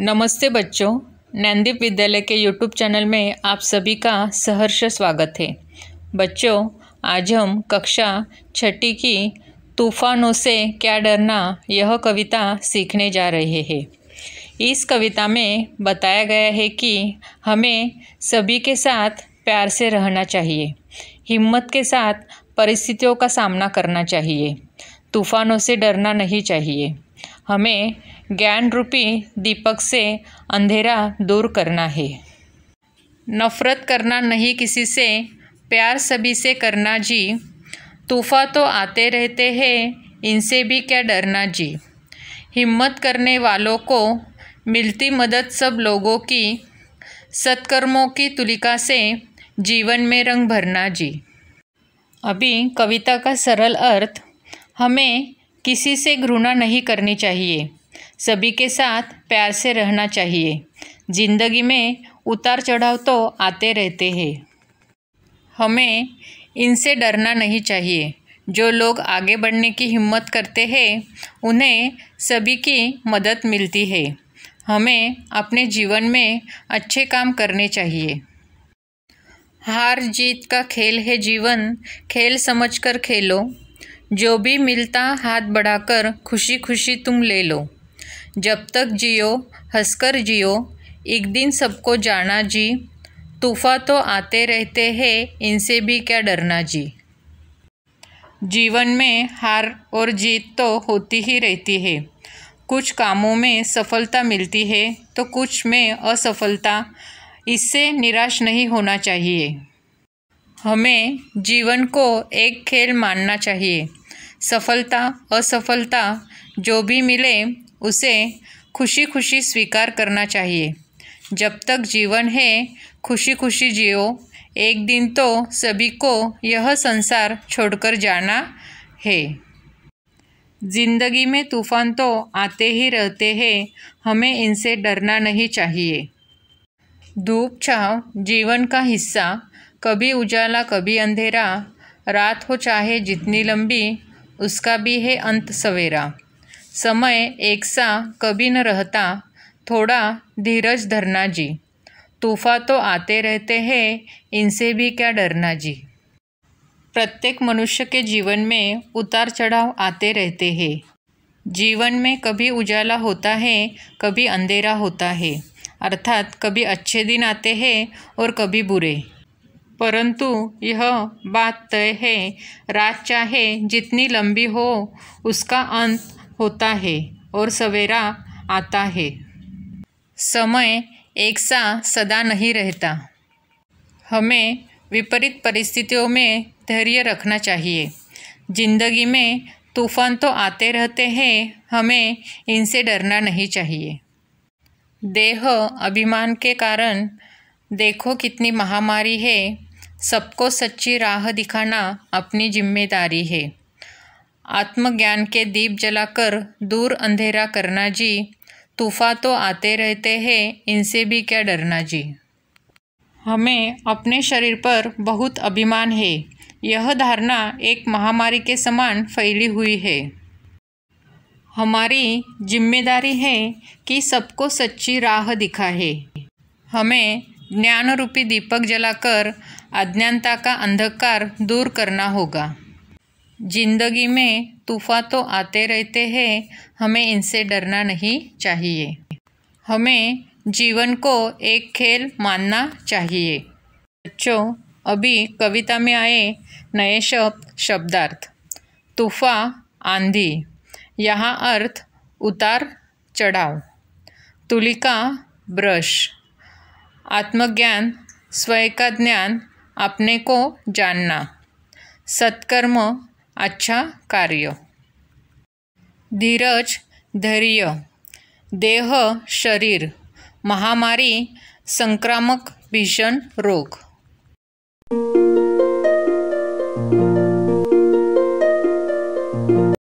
नमस्ते बच्चों नैनदीप विद्यालय के यूट्यूब चैनल में आप सभी का सहर्ष स्वागत है बच्चों आज हम कक्षा छठी की तूफानों से क्या डरना यह कविता सीखने जा रहे हैं इस कविता में बताया गया है कि हमें सभी के साथ प्यार से रहना चाहिए हिम्मत के साथ परिस्थितियों का सामना करना चाहिए तूफानों से डरना नहीं चाहिए हमें ज्ञान रूपी दीपक से अंधेरा दूर करना है नफ़रत करना नहीं किसी से प्यार सभी से करना जी तूफ़ा तो आते रहते हैं इनसे भी क्या डरना जी हिम्मत करने वालों को मिलती मदद सब लोगों की सत्कर्मों की तुलिका से जीवन में रंग भरना जी अभी कविता का सरल अर्थ हमें किसी से घृणा नहीं करनी चाहिए सभी के साथ प्यार से रहना चाहिए ज़िंदगी में उतार चढ़ाव तो आते रहते हैं हमें इनसे डरना नहीं चाहिए जो लोग आगे बढ़ने की हिम्मत करते हैं उन्हें सभी की मदद मिलती है हमें अपने जीवन में अच्छे काम करने चाहिए हार जीत का खेल है जीवन खेल समझकर खेलो जो भी मिलता हाथ बढ़ाकर खुशी खुशी तुम ले लो जब तक जियो हंसकर जियो एक दिन सबको जाना जी तूफ़ा तो आते रहते हैं इनसे भी क्या डरना जी जीवन में हार और जीत तो होती ही रहती है कुछ कामों में सफलता मिलती है तो कुछ में असफलता इससे निराश नहीं होना चाहिए हमें जीवन को एक खेल मानना चाहिए सफलता असफलता जो भी मिले उसे खुशी खुशी स्वीकार करना चाहिए जब तक जीवन है खुशी खुशी जियो एक दिन तो सभी को यह संसार छोड़कर जाना है ज़िंदगी में तूफ़ान तो आते ही रहते हैं हमें इनसे डरना नहीं चाहिए धूप छाँव जीवन का हिस्सा कभी उजाला कभी अंधेरा रात हो चाहे जितनी लंबी उसका भी है अंत सवेरा समय एक सा कभी न रहता थोड़ा धीरज धरना जी तूफ़ा तो आते रहते हैं इनसे भी क्या डरना जी प्रत्येक मनुष्य के जीवन में उतार चढ़ाव आते रहते हैं जीवन में कभी उजाला होता है कभी अंधेरा होता है अर्थात कभी अच्छे दिन आते हैं और कभी बुरे परंतु यह बात तय है रात चाहे जितनी लंबी हो उसका अंत होता है और सवेरा आता है समय एक सा सदा नहीं रहता हमें विपरीत परिस्थितियों में धैर्य रखना चाहिए जिंदगी में तूफान तो आते रहते हैं हमें इनसे डरना नहीं चाहिए देह अभिमान के कारण देखो कितनी महामारी है सबको सच्ची राह दिखाना अपनी जिम्मेदारी है आत्मज्ञान के दीप जलाकर दूर अंधेरा करना जी तूफ़ा तो आते रहते हैं इनसे भी क्या डरना जी हमें अपने शरीर पर बहुत अभिमान है यह धारणा एक महामारी के समान फैली हुई है हमारी जिम्मेदारी है कि सबको सच्ची राह दिखा है हमें ज्ञान रूपी दीपक जलाकर अज्ञानता का अंधकार दूर करना होगा जिंदगी में तूफा तो आते रहते हैं हमें इनसे डरना नहीं चाहिए हमें जीवन को एक खेल मानना चाहिए बच्चों अभी कविता में आए नए शब्द शब्दार्थ तूफा आंधी यहाँ अर्थ उतार चढ़ाव तुलिका ब्रश आत्मज्ञान स्वयं का ज्ञान अपने को जानना सत्कर्म अच्छा कार्य धीरज धैर्य देह शरीर महामारी संक्रामक भीषण रोग